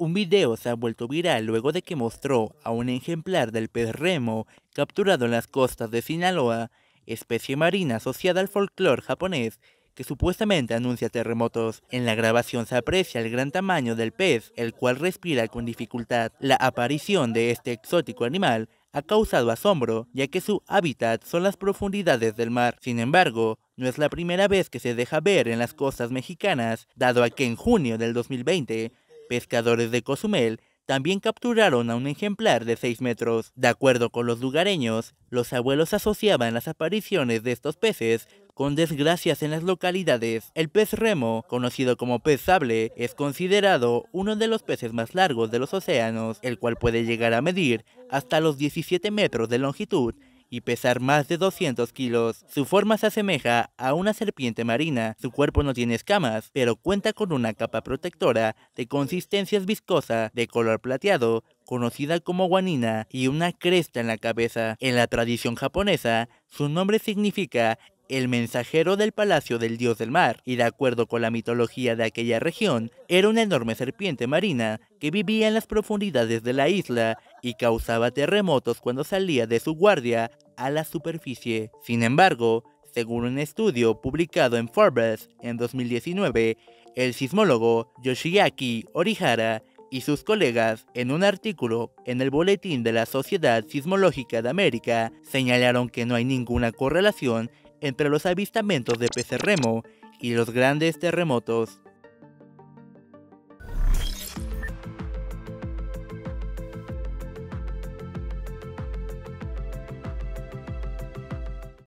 Un video se ha vuelto viral luego de que mostró a un ejemplar del pez remo capturado en las costas de Sinaloa, especie marina asociada al folclore japonés que supuestamente anuncia terremotos. En la grabación se aprecia el gran tamaño del pez, el cual respira con dificultad. La aparición de este exótico animal ha causado asombro, ya que su hábitat son las profundidades del mar. Sin embargo, no es la primera vez que se deja ver en las costas mexicanas, dado a que en junio del 2020 Pescadores de Cozumel también capturaron a un ejemplar de 6 metros. De acuerdo con los lugareños, los abuelos asociaban las apariciones de estos peces con desgracias en las localidades. El pez remo, conocido como pez sable, es considerado uno de los peces más largos de los océanos, el cual puede llegar a medir hasta los 17 metros de longitud y pesar más de 200 kilos. Su forma se asemeja a una serpiente marina, su cuerpo no tiene escamas, pero cuenta con una capa protectora de consistencia viscosa de color plateado, conocida como guanina, y una cresta en la cabeza. En la tradición japonesa, su nombre significa el mensajero del palacio del dios del mar, y de acuerdo con la mitología de aquella región, era una enorme serpiente marina que vivía en las profundidades de la isla y causaba terremotos cuando salía de su guardia a la superficie. Sin embargo, según un estudio publicado en Forbes en 2019, el sismólogo Yoshiaki Orihara y sus colegas, en un artículo en el Boletín de la Sociedad Sismológica de América, señalaron que no hay ninguna correlación entre los avistamientos de pecerremo y los grandes terremotos,